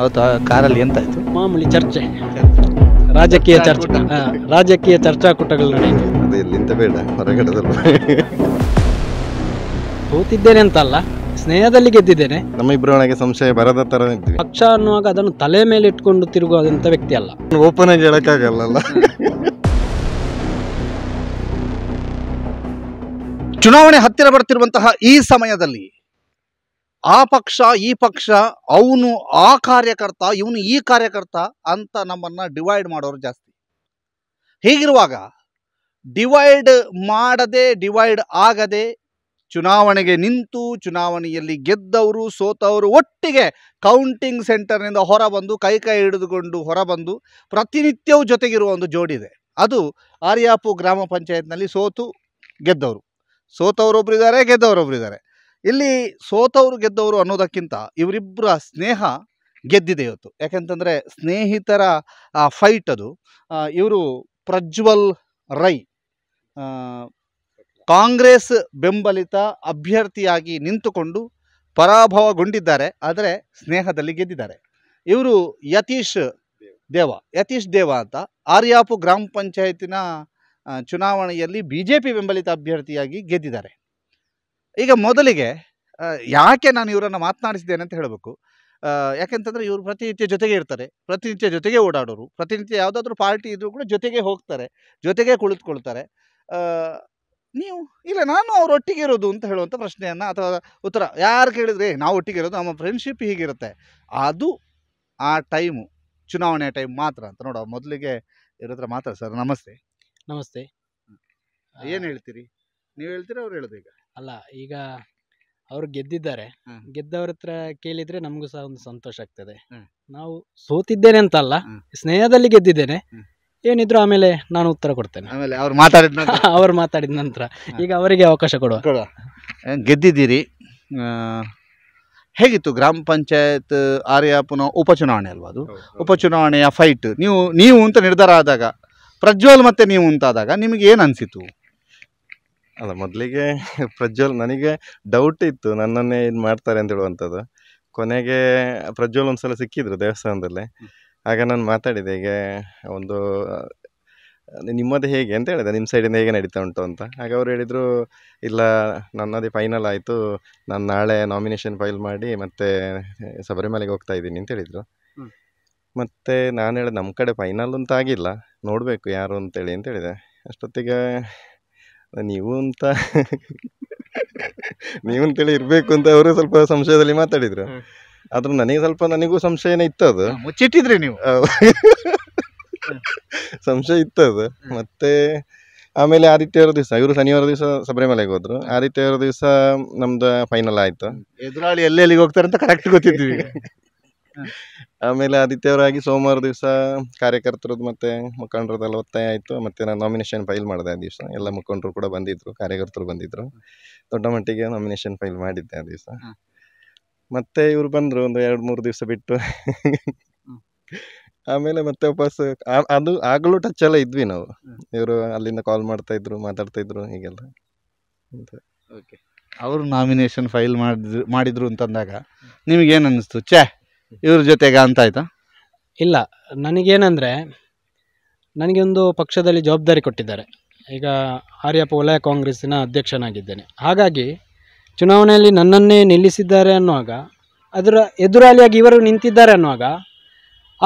ಅವತ್ತು ಕಾರಲ್ಲಿ ಆಯ್ತು ಮಾಮೂಲಿ ಚರ್ಚೆ ರಾಜಕೀಯ ಚರ್ಚೆ ರಾಜಕೀಯ ಚರ್ಚಾಕೂಟಗಳು ನಡೆಯಿತು ಅಂತ ಬೇಡ ಸೋತಿದ್ದೇನೆ ಅಂತಲ್ಲ ಸ್ನೇಹದಲ್ಲಿ ಗೆದ್ದಿದ್ದೇನೆ ನಮ್ಮ ಇಬ್ಬರ ಒಳಗೆ ಸಂಶಯ ಬರದ ತರ ಪಕ್ಷ ಅನ್ನುವಾಗ ಅದನ್ನು ತಲೆ ಮೇಲೆ ಇಟ್ಕೊಂಡು ತಿರುಗುವಂತ ವ್ಯಕ್ತಿ ಅಲ್ಲ ಓಪನ್ ಆಗಿ ಹೇಳಕ್ಕಾಗಲ್ಲ ಚುನಾವಣೆ ಹತ್ತಿರ ಬರ್ತಿರುವಂತಹ ಈ ಸಮಯದಲ್ಲಿ ಆ ಪಕ್ಷ ಈ ಪಕ್ಷ ಅವನು ಆ ಕಾರ್ಯಕರ್ತ ಇವನು ಈ ಕಾರ್ಯಕರ್ತ ಅಂತ ನಮ್ಮನ್ನು ಡಿವೈಡ್ ಮಾಡೋರು ಜಾಸ್ತಿ ಹೀಗಿರುವಾಗ ಡಿವೈಡ್ ಮಾಡದೆ ಡಿವೈಡ್ ಆಗದೆ ಚುನಾವಣೆಗೆ ನಿಂತು ಚುನಾವಣೆಯಲ್ಲಿ ಗೆದ್ದವರು ಸೋತವರು ಒಟ್ಟಿಗೆ ಕೌಂಟಿಂಗ್ ಸೆಂಟರ್ನಿಂದ ಹೊರಬಂದು ಕೈ ಕೈ ಹಿಡಿದುಕೊಂಡು ಹೊರಬಂದು ಪ್ರತಿನಿತ್ಯವೂ ಜೊತೆಗಿರುವ ಒಂದು ಜೋಡಿದೆ ಅದು ಆರ್ಯಾಪು ಗ್ರಾಮ ಪಂಚಾಯತ್ನಲ್ಲಿ ಸೋತು ಗೆದ್ದವರು ಸೋತವರೊಬ್ಬರಿದ್ದಾರೆ ಗೆದ್ದವರೊಬ್ಬರಿದ್ದಾರೆ ಇಲ್ಲಿ ಸೋತವರು ಗೆದ್ದವರು ಅನ್ನೋದಕ್ಕಿಂತ ಇವರಿಬ್ಬರ ಸ್ನೇಹ ಗೆದ್ದಿದೆ ಇವತ್ತು ಯಾಕೆಂತಂದರೆ ಸ್ನೇಹಿತರ ಫೈಟ್ ಅದು ಇವರು ಪ್ರಜ್ವಲ್ ರೈ ಕಾಂಗ್ರೆಸ್ ಬೆಂಬಲಿತ ಅಭ್ಯರ್ಥಿಯಾಗಿ ನಿಂತುಕೊಂಡು ಪರಾಭವಗೊಂಡಿದ್ದಾರೆ ಆದರೆ ಸ್ನೇಹದಲ್ಲಿ ಗೆದ್ದಿದ್ದಾರೆ ಇವರು ಯತೀಶ್ ದೇವ ಯತೀಶ್ ದೇವ ಅಂತ ಆರ್ಯಾಪು ಗ್ರಾಮ ಪಂಚಾಯತಿನ ಚುನಾವಣೆಯಲ್ಲಿ ಬಿ ಜೆ ಪಿ ಬೆಂಬಲಿತ ಅಭ್ಯರ್ಥಿಯಾಗಿ ಗೆದ್ದಿದ್ದಾರೆ ಈಗ ಮೊದಲಿಗೆ ಯಾಕೆ ನಾನು ಇವರನ್ನು ಮಾತನಾಡಿಸಿದ್ದೇನೆ ಅಂತ ಹೇಳಬೇಕು ಯಾಕೆಂತಂದರೆ ಇವರು ಪ್ರತಿನಿತ್ಯ ಜೊತೆಗೆ ಇರ್ತಾರೆ ಪ್ರತಿನಿತ್ಯ ಜೊತೆಗೆ ಓಡಾಡೋರು ಪ್ರತಿನಿತ್ಯ ಯಾವುದಾದ್ರೂ ಪಾರ್ಟಿ ಇದ್ರೂ ಕೂಡ ಜೊತೆಗೆ ಹೋಗ್ತಾರೆ ಜೊತೆಗೆ ಕುಳಿತುಕೊಳ್ತಾರೆ ನೀವು ಇಲ್ಲ ನಾನು ಅವ್ರ ಒಟ್ಟಿಗೆ ಇರೋದು ಅಂತ ಹೇಳುವಂಥ ಪ್ರಶ್ನೆಯನ್ನು ಅಥವಾ ಉತ್ತರ ಯಾರು ಕೇಳಿದ್ರೆ ನಾವು ಒಟ್ಟಿಗೆ ಇರೋದು ನಮ್ಮ ಫ್ರೆಂಡ್ಶಿಪ್ ಹೀಗಿರುತ್ತೆ ಅದು ಆ ಟೈಮು ಚುನಾವಣೆ ಟೈಮ್ ಮಾತ್ರ ಅಂತ ನೋಡುವ ಮೊದಲಿಗೆ ಇರೋದ್ರ ಮಾತ್ರ ಸರ್ ನಮಸ್ತೆ ನಮಸ್ತೆ ಏನು ಹೇಳ್ತೀರಿ ನೀವು ಹೇಳ್ತೀರಾ ಅವ್ರು ಹೇಳೋದು ಈಗ ಅಲ್ಲ ಈಗ ಅವ್ರು ಗೆದ್ದಿದ್ದಾರೆ ಗೆದ್ದವ್ರ ಹತ್ರ ಕೇಳಿದ್ರೆ ನಮಗೂ ಸಹ ಒಂದು ಸಂತೋಷ ಆಗ್ತದೆ ನಾವು ಸೋತಿದ್ದೇನೆ ಅಂತಲ್ಲ ಅಲ್ಲ ಸ್ನೇಹದಲ್ಲಿ ಗೆದ್ದಿದ್ದೇನೆ ಏನಿದ್ರು ಆಮೇಲೆ ನಾನು ಉತ್ತರ ಕೊಡ್ತೇನೆ ಆಮೇಲೆ ಅವ್ರು ಮಾತಾಡಿದ ನಂತರ ಅವ್ರು ಮಾತಾಡಿದ ನಂತರ ಈಗ ಅವರಿಗೆ ಅವಕಾಶ ಕೊಡುವ ಗೆದ್ದಿದ್ದೀರಿ ಹೇಗಿತ್ತು ಗ್ರಾಮ ಪಂಚಾಯತ್ ಆರ್ಯ ಪುನಃ ಉಪಚುನಾವಣೆ ಅಲ್ವಾ ಅದು ಉಪಚುನಾವಣೆಯ ಫೈಟ್ ನೀವು ನೀವು ಅಂತ ನಿರ್ಧಾರ ಆದಾಗ ಪ್ರಜ್ವಲ್ ಮತ್ತೆ ನೀವು ಅಂತಾದಾಗ ನಿಮಗೆ ಏನು ಅನಿಸಿತು ಅಲ್ಲ ಮೊದಲಿಗೆ ಪ್ರಜ್ವಲ್ ನನಗೆ ಡೌಟ್ ಇತ್ತು ನನ್ನನ್ನೇ ಇದು ಮಾಡ್ತಾರೆ ಅಂತ ಹೇಳುವಂಥದ್ದು ಕೊನೆಗೆ ಪ್ರಜ್ವಲ್ ಒಂದು ಸಲ ಸಿಕ್ಕಿದ್ರು ದೇವಸ್ಥಾನದಲ್ಲಿ ಆಗ ನಾನು ಮಾತಾಡಿದೆ ಹೀಗೆ ಒಂದು ನಿಮ್ಮದು ಹೇಗೆ ಅಂತ ಹೇಳಿದೆ ನಿಮ್ಮ ಸೈಡಿಂದ ಹೇಗೆ ನಡೀತಾ ಉಂಟು ಅಂತ ಆಗ ಅವ್ರು ಹೇಳಿದರು ಇಲ್ಲ ನನ್ನದೇ ಫೈನಲ್ ಆಯಿತು ನಾನು ನಾಳೆ ನಾಮಿನೇಷನ್ ಫೈಲ್ ಮಾಡಿ ಮತ್ತೆ ಶಬರಿಮಲೆಗೆ ಹೋಗ್ತಾ ಇದ್ದೀನಿ ಅಂತ ಹೇಳಿದರು ಮತ್ತು ನಾನು ಹೇಳಿದೆ ನಮ್ಮ ಕಡೆ ಫೈನಲ್ ಅಂತ ಆಗಿಲ್ಲ ನೋಡಬೇಕು ಯಾರು ಅಂತೇಳಿ ಅಂತ ಹೇಳಿದೆ ಅಷ್ಟೊತ್ತಿಗೆ ನೀವು ಅಂತ ನೀವು ಅಂತೇಳಿ ಇರಬೇಕು ಅಂತ ಅವರು ಸ್ವಲ್ಪ ಸಂಶಯದಲ್ಲಿ ಮಾತಾಡಿದ್ರು ಆದ್ರೂ ನನಗೆ ಸ್ವಲ್ಪ ನನಗೂ ಸಂಶಯನೇ ಅದು ಮುಚ್ಚಿಟ್ಟಿದ್ರಿ ನೀವು ಸಂಶಯ ಇತ್ತು ಅದು ಮತ್ತೆ ಆಮೇಲೆ ಆದಿತ್ಯವಾರ ದಿವಸ ಇವರು ಶನಿವಾರ ದಿವಸ ಸಬರಿಮಲೆಗೆ ಹೋದ್ರು ಆದಿತ್ಯವಾರ ದಿವಸ ನಮ್ದು ಫೈನಲ್ ಆಯ್ತು ಎದುರಾಳಿ ಎಲ್ಲೆಲ್ಲಿಗೆ ಹೋಗ್ತಾರೆ ಅಂತ ಕರೆಕ್ಟ್ ಗೊತ್ತಿದ್ವಿ ಆಮೇಲೆ ಆದಿತ್ಯವರಾಗಿ ಸೋಮವಾರ ದಿವಸ ಕಾರ್ಯಕರ್ತರದ್ದು ಮತ್ತೆ ಮುಖಂಡರದ್ದೆಲ್ಲ ಒತ್ತಾಯ ಆಯಿತು ಮತ್ತು ನಾನು ನಾಮಿನೇಷನ್ ಫೈಲ್ ಮಾಡಿದೆ ಆ ದಿವಸ ಎಲ್ಲ ಮುಖಂಡರು ಕೂಡ ಬಂದಿದ್ದರು ಕಾರ್ಯಕರ್ತರು ಬಂದಿದ್ದರು ದೊಡ್ಡ ಮಟ್ಟಿಗೆ ನಾಮಿನೇಷನ್ ಫೈಲ್ ಮಾಡಿದ್ದೆ ಆ ದಿವಸ ಮತ್ತೆ ಇವರು ಬಂದರು ಒಂದು ಎರಡು ಮೂರು ದಿವಸ ಬಿಟ್ಟು ಆಮೇಲೆ ಮತ್ತೆ ವಾಪಸ್ ಅದು ಆಗಲೂ ಟಚ್ ಎಲ್ಲ ಇದ್ವಿ ನಾವು ಇವರು ಅಲ್ಲಿಂದ ಕಾಲ್ ಮಾಡ್ತಾ ಇದ್ರು ಮಾತಾಡ್ತಾ ಇದ್ರು ಹೀಗೆಲ್ಲ ಓಕೆ ಅವರು ನಾಮಿನೇಷನ್ ಫೈಲ್ ಮಾಡಿದ್ರು ಮಾಡಿದ್ರು ಅಂತಂದಾಗ ನಿಮಗೇನು ಅನ್ನಿಸ್ತು ಛೇ ಇವ್ರ ಜೊತೆಗೆ ಅಂತ ಆಯ್ತಾ ಇಲ್ಲ ನನಗೇನೆಂದರೆ ನನಗೆ ಒಂದು ಪಕ್ಷದಲ್ಲಿ ಜವಾಬ್ದಾರಿ ಕೊಟ್ಟಿದ್ದಾರೆ ಈಗ ಆರ್ಯಪ್ಪ ವಲಯ ಕಾಂಗ್ರೆಸ್ಸಿನ ಅಧ್ಯಕ್ಷನಾಗಿದ್ದೇನೆ ಹಾಗಾಗಿ ಚುನಾವಣೆಯಲ್ಲಿ ನನ್ನನ್ನೇ ನಿಲ್ಲಿಸಿದ್ದಾರೆ ಅನ್ನುವಾಗ ಅದರ ಎದುರಾಳಿಯಾಗಿ ಇವರು ನಿಂತಿದ್ದಾರೆ ಅನ್ನುವಾಗ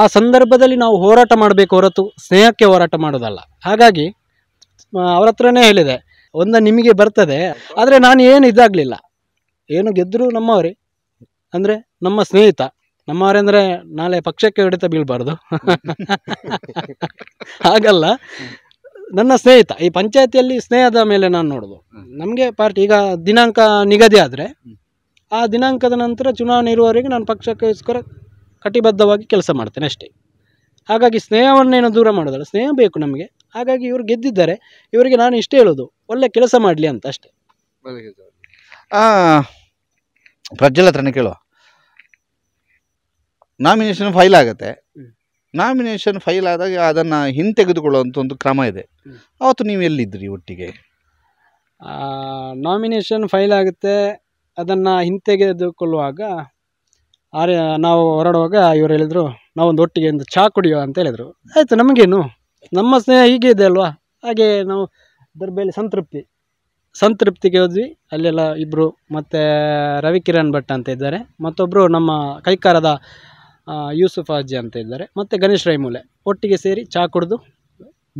ಆ ಸಂದರ್ಭದಲ್ಲಿ ನಾವು ಹೋರಾಟ ಮಾಡಬೇಕು ಹೊರತು ಸ್ನೇಹಕ್ಕೆ ಹೋರಾಟ ಮಾಡೋದಲ್ಲ ಹಾಗಾಗಿ ಅವ್ರ ಹತ್ರನೇ ಹೇಳಿದೆ ಒಂದ ನಿಮಗೆ ಬರ್ತದೆ ಆದರೆ ನಾನು ಏನು ಇದಾಗಲಿಲ್ಲ ಏನು ಗೆದ್ದರೂ ನಮ್ಮವರೇ ಅಂದರೆ ನಮ್ಮ ಸ್ನೇಹಿತ ನಮ್ಮವರೆಂದರೆ ನಾಳೆ ಪಕ್ಷಕ್ಕೆ ಹೊಡೆತ ಬೀಳಬಾರ್ದು ಹಾಗಲ್ಲ ನನ್ನ ಸ್ನೇಹಿತ ಈ ಪಂಚಾಯತಿಯಲ್ಲಿ ಸ್ನೇಹದ ಮೇಲೆ ನಾನು ನೋಡೋದು ನಮಗೆ ಪಾರ್ಟಿ ಈಗ ದಿನಾಂಕ ನಿಗದಿ ಆದರೆ ಆ ದಿನಾಂಕದ ನಂತರ ಚುನಾವಣೆ ಇರುವವರೆಗೆ ನಾನು ಪಕ್ಷಕ್ಕೋಸ್ಕರ ಕಟಿಬದ್ಧವಾಗಿ ಕೆಲಸ ಮಾಡ್ತೇನೆ ಅಷ್ಟೇ ಹಾಗಾಗಿ ಸ್ನೇಹವನ್ನೇನು ದೂರ ಮಾಡೋದಲ್ಲ ಸ್ನೇಹ ಬೇಕು ನಮಗೆ ಹಾಗಾಗಿ ಇವರು ಗೆದ್ದಿದ್ದಾರೆ ಇವರಿಗೆ ನಾನು ಇಷ್ಟೇ ಹೇಳೋದು ಒಳ್ಳೆ ಕೆಲಸ ಮಾಡಲಿ ಅಂತ ಅಷ್ಟೇ ಪ್ರಜ್ವಲ್ ಹತ್ರನೇ ಕೇಳುವ ನಾಮಿನೇಷನ್ ಫೈಲ್ ಆಗುತ್ತೆ ನಾಮಿನೇಷನ್ ಫೈಲ್ ಆದಾಗ ಅದನ್ನು ಹಿಂತೆಗೆದುಕೊಳ್ಳುವಂಥ ಒಂದು ಕ್ರಮ ಇದೆ ಅವತ್ತು ನೀವು ಎಲ್ಲಿದ್ದಿರಿ ಒಟ್ಟಿಗೆ ನಾಮಿನೇಷನ್ ಫೈಲ್ ಆಗುತ್ತೆ ಅದನ್ನು ಹಿಂತೆಗೆದುಕೊಳ್ಳುವಾಗ ಆರೆ ನಾವು ಹೊರಡುವಾಗ ಇವರು ಹೇಳಿದರು ನಾವೊಂದು ಒಟ್ಟಿಗೆ ಒಂದು ಚಾ ಕುಡಿಯುವ ಅಂತ ಹೇಳಿದರು ಆಯಿತು ನಮಗೇನು ನಮ್ಮ ಸ್ನೇಹ ಹೀಗೆ ಇದೆ ಅಲ್ವಾ ಹಾಗೆ ನಾವು ದರ್ಬೇಲಿ ಸಂತೃಪ್ತಿ ಸಂತೃಪ್ತಿಗೆ ಹೋದ್ವಿ ಅಲ್ಲೆಲ್ಲ ಇಬ್ಬರು ಮತ್ತು ರವಿಕಿರಣ್ ಭಟ್ ಅಂತ ಇದ್ದಾರೆ ಮತ್ತೊಬ್ಬರು ನಮ್ಮ ಕೈಕಾರದ ಯೂಸುಫ್ ಅಜ್ಜಿ ಅಂತ ಇದ್ದಾರೆ ಮತ್ತು ಗಣೇಶ್ ರೈಮೂಲೆ ಒಟ್ಟಿಗೆ ಸೇರಿ ಚಾ ಕುಡಿದು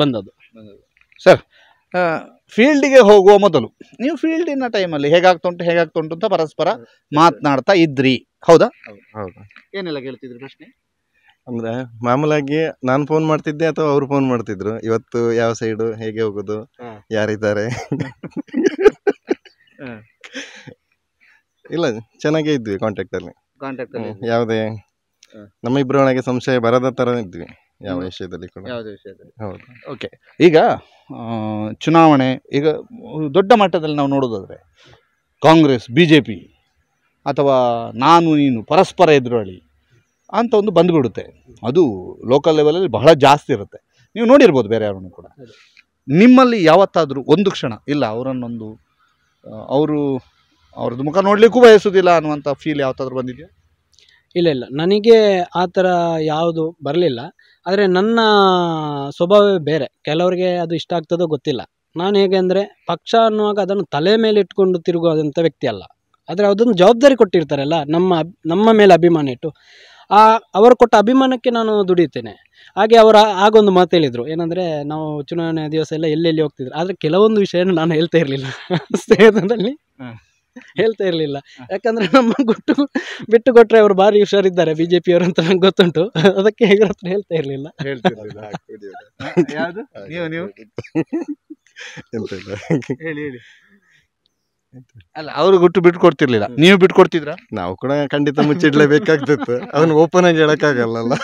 ಬಂದದ್ದು ಸರ್ ಫೀಲ್ಡಿಗೆ ಹೋಗುವ ಮೊದಲು ನೀವು ಫೀಲ್ಡಿನ ಟೈಮಲ್ಲಿ ಹೇಗಾಗ್ತಾ ಉಂಟು ಹೇಗಾಗ್ತಾ ಉಂಟು ಅಂತ ಪರಸ್ಪರ ಮಾತನಾಡ್ತಾ ಇದ್ರಿ ಹೌದಾ ಹೌದು ಏನೆಲ್ಲ ಕೇಳ್ತಿದ್ರಿ ಪ್ರಶ್ನೆ ಅಂದರೆ ಮಾಮೂಲಾಗಿ ನಾನು ಫೋನ್ ಮಾಡ್ತಿದ್ದೆ ಅಥವಾ ಅವರು ಫೋನ್ ಮಾಡ್ತಿದ್ರು ಇವತ್ತು ಯಾವ ಸೈಡು ಹೇಗೆ ಹೋಗೋದು ಯಾರಿದ್ದಾರೆ ಇಲ್ಲ ಚೆನ್ನಾಗೇ ಇದ್ವಿ ಕಾಂಟ್ಯಾಕ್ಟಲ್ಲಿ ಕಾಂಟ್ಯಾಕ್ಟಲ್ಲಿ ಯಾವುದೇ ನಮ್ಮ ಇಬ್ಬರ ಒಳಗೆ ಸಂಶಯ ಬರದ ಥರ ಇದ್ವಿ ಯಾವ ವಿಷಯದಲ್ಲಿ ಕೂಡ ವಿಷಯದಲ್ಲಿ ಹೌದು ಓಕೆ ಈಗ ಚುನಾವಣೆ ಈಗ ದೊಡ್ಡ ಮಟ್ಟದಲ್ಲಿ ನಾವು ನೋಡೋದಾದರೆ ಕಾಂಗ್ರೆಸ್ ಬಿ ಜೆ ಪಿ ಅಥವಾ ನಾನು ನೀನು ಪರಸ್ಪರ ಎದುರಾಳಿ ಅಂತ ಒಂದು ಬಂದ್ಬಿಡುತ್ತೆ ಅದು ಲೋಕಲ್ ಲೆವೆಲಲ್ಲಿ ಬಹಳ ಜಾಸ್ತಿ ಇರುತ್ತೆ ನೀವು ನೋಡಿರ್ಬೋದು ಬೇರೆ ಯಾರನ್ನು ಕೂಡ ನಿಮ್ಮಲ್ಲಿ ಯಾವತ್ತಾದರೂ ಒಂದು ಕ್ಷಣ ಇಲ್ಲ ಅವರನ್ನೊಂದು ಅವರು ಅವ್ರದ್ದು ಮುಖ ನೋಡಲಿಕ್ಕೂ ಬಯಸೋದಿಲ್ಲ ಅನ್ನುವಂಥ ಫೀಲ್ ಯಾವತ್ತಾದ್ರೂ ಬಂದಿದೆಯಾ ಇಲ್ಲ ಇಲ್ಲ ನನಗೆ ಆ ಥರ ಯಾವುದು ಬರಲಿಲ್ಲ ಆದರೆ ನನ್ನ ಸ್ವಭಾವವೇ ಬೇರೆ ಕೆಲವರಿಗೆ ಅದು ಇಷ್ಟ ಆಗ್ತದೋ ಗೊತ್ತಿಲ್ಲ ನಾನು ಹೇಗೆ ಅಂದರೆ ಪಕ್ಷ ಅನ್ನುವಾಗ ಅದನ್ನು ತಲೆ ಮೇಲೆ ಇಟ್ಕೊಂಡು ತಿರುಗುವಂಥ ವ್ಯಕ್ತಿ ಅಲ್ಲ ಆದರೆ ಅದೊಂದು ಜವಾಬ್ದಾರಿ ಕೊಟ್ಟಿರ್ತಾರಲ್ಲ ನಮ್ಮ ನಮ್ಮ ಮೇಲೆ ಅಭಿಮಾನ ಇಟ್ಟು ಆ ಅವರು ಕೊಟ್ಟ ಅಭಿಮಾನಕ್ಕೆ ನಾನು ದುಡಿಯುತ್ತೇನೆ ಹಾಗೆ ಅವರು ಆಗೊಂದು ಮಾತು ಹೇಳಿದರು ಏನಂದರೆ ನಾವು ಚುನಾವಣೆ ದಿವಸ ಎಲ್ಲ ಎಲ್ಲೆಲ್ಲಿ ಹೋಗ್ತಿದ್ರು ಆದರೆ ಕೆಲವೊಂದು ವಿಷಯನ ನಾನು ಹೇಳ್ತಾ ಇರಲಿಲ್ಲ ಸ್ನೇಹಿತರಲ್ಲಿ ಹೇಳ್ತಾ ಇರ್ಲಿಲ್ಲ ಯಾಕಂದ್ರೆ ನಮ್ಮ ಗುಟ್ಟು ಬಿಟ್ಟು ಕೊಟ್ರೆ ಅವರು ಬಾರಿ ಹುಷಾರಿದ್ದಾರೆ ಬಿಜೆಪಿ ಅವರು ಅಂತ ನಂಗೆ ಗೊತ್ತುಂಟು ಅದಕ್ಕೆ ಇವ್ರ ಹತ್ರ ಹೇಳ್ತಾ ಇರಲಿಲ್ಲ ಅಲ್ಲ ಅವ್ರು ಗುಟ್ಟು ಬಿಟ್ಟು ಕೊಡ್ತಿರ್ಲಿಲ್ಲ ನೀವು ಬಿಟ್ಟು ಕೊಡ್ತಿದ್ರ ನಾವು ಕೂಡ ಖಂಡಿತ ಮುಚ್ಚಿಡ್ಲೇಬೇಕಾಗ್ತಿತ್ತು ಅವನು ಓಪನ್ ಆಗಿ ಹೇಳಕ್ ಆಗಲ್ಲ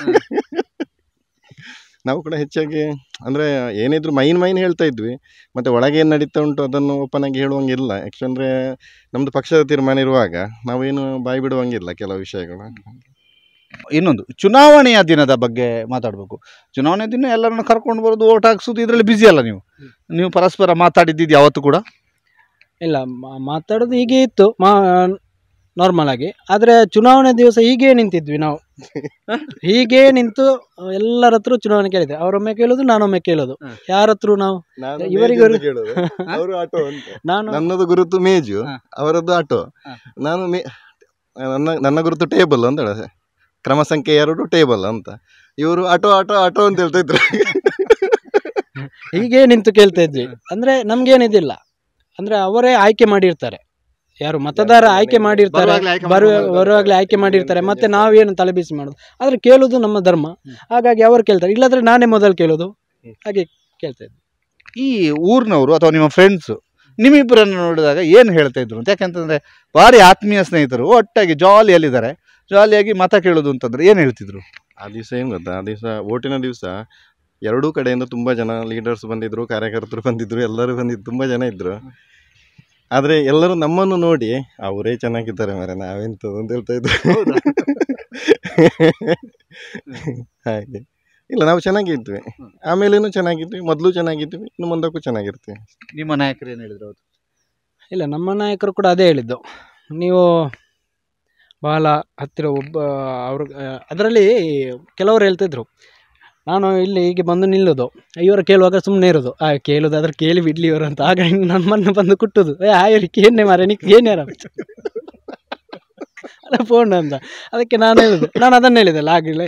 ನಾವು ಕೂಡ ಹೆಚ್ಚಾಗಿ ಅಂದರೆ ಏನಿದ್ರು ಮೈನ್ ಮೈನ್ ಹೇಳ್ತಾ ಇದ್ವಿ ಮತ್ತು ಒಳಗೆ ಏನು ನಡೀತಾ ಉಂಟು ಅದನ್ನು ಆಗಿ ಹೇಳುವಂಗಿಲ್ಲ ಯಾಕೆಂದರೆ ನಮ್ಮದು ಪಕ್ಷದ ತೀರ್ಮಾನ ಇರುವಾಗ ನಾವೇನು ಬಾಯಿ ಬಿಡುವಂಗಿಲ್ಲ ಕೆಲವು ವಿಷಯಗಳು ಇನ್ನೊಂದು ಚುನಾವಣೆಯ ದಿನದ ಬಗ್ಗೆ ಮಾತಾಡಬೇಕು ಚುನಾವಣೆ ದಿನ ಎಲ್ಲರನ್ನು ಕರ್ಕೊಂಡು ಬರೋದು ಓಟ್ ಹಾಕ್ಸೋದು ಇದರಲ್ಲಿ ಬ್ಯುಸಿ ಅಲ್ಲ ನೀವು ನೀವು ಪರಸ್ಪರ ಮಾತಾಡಿದ್ದು ಯಾವತ್ತು ಕೂಡ ಇಲ್ಲ ಮಾತಾಡೋದು ಹೀಗೆ ಇತ್ತು ಮಾ ನಾರ್ಮಲ್ ಆಗಿ ಆದ್ರೆ ಚುನಾವಣೆ ದಿವಸ ಹೀಗೆ ನಿಂತಿದ್ವಿ ನಾವು ಹೀಗೆ ನಿಂತು ಎಲ್ಲರ ಹತ್ರ ಚುನಾವಣೆ ಕೇಳಿದೆ ಅವರೊಮ್ಮೆ ಕೇಳೋದು ನಾನೊಮ್ಮೆ ಕೇಳೋದು ಯಾರ ಹತ್ರ ನಾವು ಇವರಿಗೆ ನಾನು ನನ್ನದು ಗುರುತು ಮೇಜು ಅವರದ್ದು ಆಟೋ ನಾನು ನನ್ನ ನನ್ನ ಗುರುತು ಟೇಬಲ್ ಅಂತ ಹೇಳ ಕ್ರಮ ಸಂಖ್ಯೆ ಎರಡು ಟೇಬಲ್ ಅಂತ ಇವರು ಆಟೋ ಆಟೋ ಆಟೋ ಅಂತ ಹೇಳ್ತಾ ಇದ್ರು ಹೀಗೆ ನಿಂತು ಕೇಳ್ತಾ ಇದ್ವಿ ಅಂದ್ರೆ ನಮ್ಗೇನಿದಿಲ್ಲ ಅಂದ್ರೆ ಅವರೇ ಆಯ್ಕೆ ಮಾಡಿರ್ತಾರೆ ಯಾರು ಮತದಾರ ಆಯ್ಕೆ ಮಾಡಿರ್ತಾರೆ ಬರುವಾಗಲೇ ಆಯ್ಕೆ ಮಾಡಿರ್ತಾರೆ ಮತ್ತೆ ನಾವೇನು ತಲೆಬೀಸಿ ಮಾಡೋದು ಆದ್ರೆ ಕೇಳೋದು ನಮ್ಮ ಧರ್ಮ ಹಾಗಾಗಿ ಅವರು ಕೇಳ್ತಾರೆ ಇಲ್ಲಾದ್ರೆ ನಾನೇ ಮೊದಲು ಕೇಳೋದು ಹಾಗೆ ಕೇಳ್ತಾ ಈ ಊರಿನವರು ಅಥವಾ ನಿಮ್ಮ ಫ್ರೆಂಡ್ಸು ನಿಮ್ಮಿಬ್ಬರನ್ನು ನೋಡಿದಾಗ ಏನು ಹೇಳ್ತಾ ಇದ್ರು ಅಂತ ಯಾಕೆಂತಂದ್ರೆ ಭಾರಿ ಆತ್ಮೀಯ ಸ್ನೇಹಿತರು ಒಟ್ಟಾಗಿ ಜಾಲಿಯಲ್ಲಿದ್ದಾರೆ ಜಾಲಿಯಾಗಿ ಮತ ಕೇಳೋದು ಅಂತಂದ್ರೆ ಏನು ಹೇಳ್ತಿದ್ರು ಆ ದಿವಸ ಏನು ಗೊತ್ತಾ ಆ ದಿವಸ ಓಟಿನ ದಿವಸ ಎರಡೂ ಕಡೆಯಿಂದ ತುಂಬ ಜನ ಲೀಡರ್ಸ್ ಬಂದಿದ್ರು ಕಾರ್ಯಕರ್ತರು ಬಂದಿದ್ರು ಎಲ್ಲರೂ ಬಂದಿದ್ದು ತುಂಬ ಜನ ಇದ್ರು ಆದರೆ ಎಲ್ಲರೂ ನಮ್ಮನ್ನು ನೋಡಿ ಅವರೇ ಚೆನ್ನಾಗಿದ್ದಾರೆ ಮರೆ ನಾವೆಂತ ಅಂತ ಹೇಳ್ತಾ ಇದ್ವಿ ಹಾಗೆ ಇಲ್ಲ ನಾವು ಚೆನ್ನಾಗಿದ್ವಿ ಆಮೇಲೇನು ಚೆನ್ನಾಗಿದ್ವಿ ಮೊದಲು ಚೆನ್ನಾಗಿದ್ವಿ ಇನ್ನು ಮುಂದಕ್ಕೂ ಚೆನ್ನಾಗಿರ್ತೀವಿ ನಿಮ್ಮ ನಾಯಕರು ಏನು ಹೇಳಿದ್ರು ಅವರು ಇಲ್ಲ ನಮ್ಮ ನಾಯಕರು ಕೂಡ ಅದೇ ಹೇಳಿದ್ದು ನೀವು ಬಹಳ ಹತ್ತಿರ ಒಬ್ಬ ಅವ್ರಿಗೆ ಅದರಲ್ಲಿ ಕೆಲವರು ಹೇಳ್ತಿದ್ರು ನಾನು ಇಲ್ಲಿ ಹೀಗೆ ಬಂದು ನಿಲ್ಲುದು ಇವರು ಕೇಳುವಾಗ ಸುಮ್ಮನೆ ಇರೋದು ಆ ಕೇಳೋದಾದ್ರೆ ಕೇಳಿ ಬಿಡ್ಲಿ ಇವರು ಅಂತ ಆಗ ನಮ್ಮನ್ನು ಬಂದು ಕುಟ್ಟುದು ಏ ಆಯ್ಕೆ ಏನೇ ಮಾರ ನಿಕ್ ಏನು ಯಾರ ಅಲ್ಲ ಫೋನ್ ಅಂತ ಅದಕ್ಕೆ ನಾನು ಹೇಳಿದೆ ನಾನು ಅದನ್ನು ಹೇಳಿದೆಲ್ಲ ಆಗಲೇ